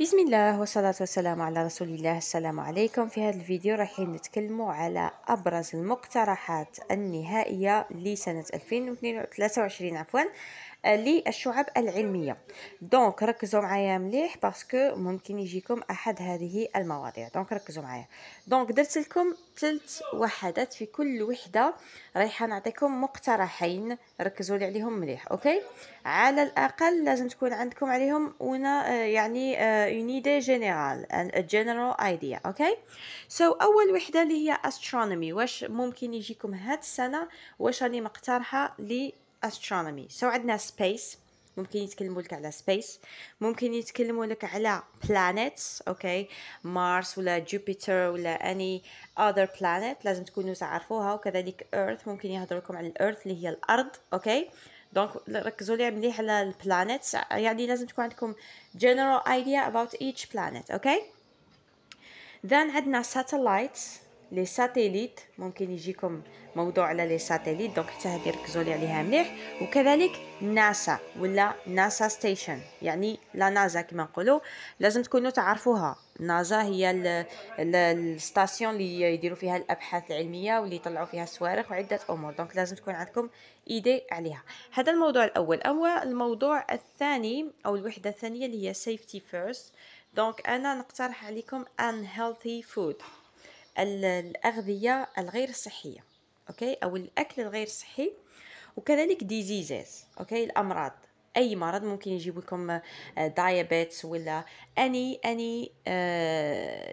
بسم الله والصلاة والسلام على رسول الله السلام عليكم في هذا الفيديو رايحين نتكلم على أبرز المقترحات النهائية لسنة 2023 عفوا آه، للشعب العلمية دونك ركزوا معايا مليح باسكو ممكن يجيكم أحد هذه المواضيع دونك ركزوا معايا دونك درت لكم ثلاث وحدات في كل وحدة رايحة نعطيكم مقترحين ركزوا لي عليهم مليح أوكي على الأقل لازم تكون عندكم عليهم ونا آه، يعني آه، une idée générale a general idea okay so أول وحدة اللي هي astronomy واش ممكن يجيكم هاد السنة واش راني مقترحة لي astronomy so عندنا space ممكن يتكلموا لك على space ممكن يتكلموا لك على planets اوكي مارس ولا جوبيتر ولا any other planet لازم تكونوا تعرفوها وكذلك earth ممكن يهضر لكم على earth اللي هي الارض اوكي okay. دونك ركزوا لي مليح على البلانيتس يعني لازم تكون عندكم general idea about each planet okay then عندنا satellites لي ساتيليت ممكن يجيكم موضوع على لي ساتيليت دونك حتى هذه ركزوا لي عليها مليح وكذلك ناسا ولا ناسا ستيشن يعني لا نازا كما نقولوا لازم تكونوا تعرفوها نازا هي الستاسيون اللي يديروا فيها الابحاث العلميه واللي يطلعوا فيها الصواريخ وعده امور دونك لازم تكون عندكم ايدي عليها هذا الموضوع الاول اما الموضوع الثاني او الوحده الثانيه اللي هي سيفتي فيرست دونك انا نقترح عليكم ان هيلثي فود الأغذية الغير صحية أوكي أو الأكل الغير صحي وكذلك ديزيزز أوكي الأمراض اي مرض ممكن يجيب لكم دايابيتس آه، ولا اني اني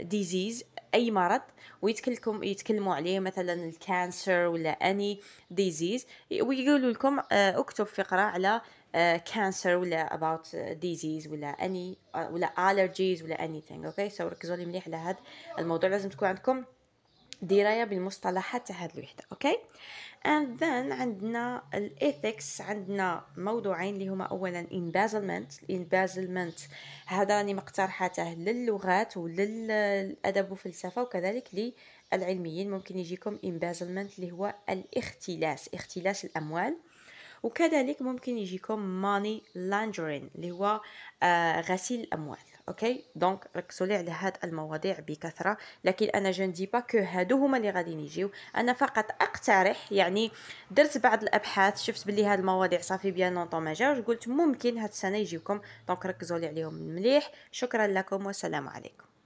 ديزيز اي مرض ويتكلكم يتكلموا عليه مثلا الكانسر ولا اني ديزيز ويقولوا لكم آه، اكتب فقره على كانسر آه، ولا اباوت ديزيز ولا اني ولا الرجيز ولا اني ثينغ اوكي سو ركزوا لي مليح على هذا الموضوع لازم تكون عندكم درايه بالمصطلحات تاع هذه الوحده اوكي اند ذن عندنا الايثكس عندنا موضوعين اللي هما اولا امبازلمنت الامبازلمنت هذا راني مقترحاته للغات وللادب والفلسفه وكذلك للعلميين ممكن يجيكم امبازلمنت اللي هو الاختلاس اختلاس الاموال وكذلك ممكن يجيكم ماني لاندرين اللي هو آه غسيل الاموال اوكي دونك ركزوا لي على هاد المواضيع بكثره لكن انا جندي با كو هادو هما اللي غادي يجيو انا فقط اقترح يعني درت بعض الابحاث شفت بلي هاد المواضيع صافي بيان نونطو ما جاوش قلت ممكن هاد السنه يجيكم دونك ركزوا لي عليهم مليح شكرا لكم والسلام عليكم